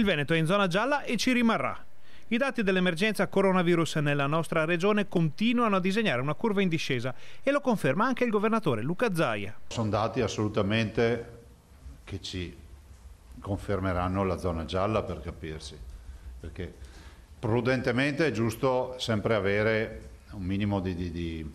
Il Veneto è in zona gialla e ci rimarrà. I dati dell'emergenza coronavirus nella nostra regione continuano a disegnare una curva in discesa e lo conferma anche il governatore Luca Zaia. Sono dati assolutamente che ci confermeranno la zona gialla per capirsi, perché prudentemente è giusto sempre avere un minimo di, di, di,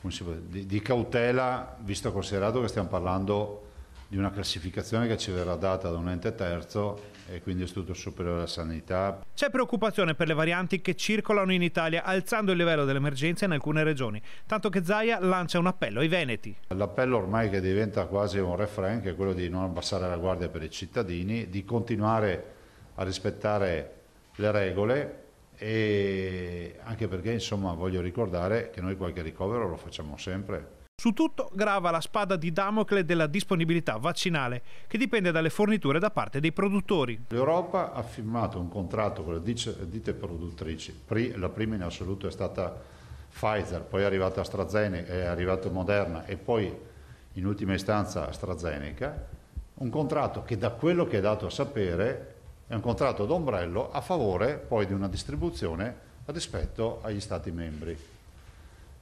può, di cautela, visto considerato che stiamo parlando di una classificazione che ci verrà data da un ente terzo e quindi Istituto Superiore alla Sanità. C'è preoccupazione per le varianti che circolano in Italia, alzando il livello dell'emergenza in alcune regioni, tanto che Zaia lancia un appello ai Veneti. L'appello ormai che diventa quasi un refrain, che è quello di non abbassare la guardia per i cittadini, di continuare a rispettare le regole e anche perché insomma voglio ricordare che noi qualche ricovero lo facciamo sempre su tutto grava la spada di Damocle della disponibilità vaccinale, che dipende dalle forniture da parte dei produttori. L'Europa ha firmato un contratto con le ditte produttrici, la prima in assoluto è stata Pfizer, poi è arrivata AstraZeneca, è arrivata Moderna e poi in ultima istanza AstraZeneca, un contratto che da quello che è dato a sapere è un contratto d'ombrello a favore poi di una distribuzione rispetto agli Stati membri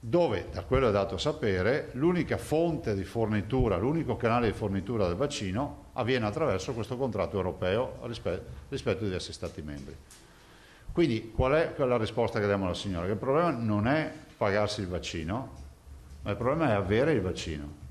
dove, da quello è dato sapere, l'unica fonte di fornitura, l'unico canale di fornitura del vaccino avviene attraverso questo contratto europeo rispetto, rispetto ai diversi Stati membri. Quindi qual è la risposta che diamo alla signora? Che il problema non è pagarsi il vaccino, ma il problema è avere il vaccino.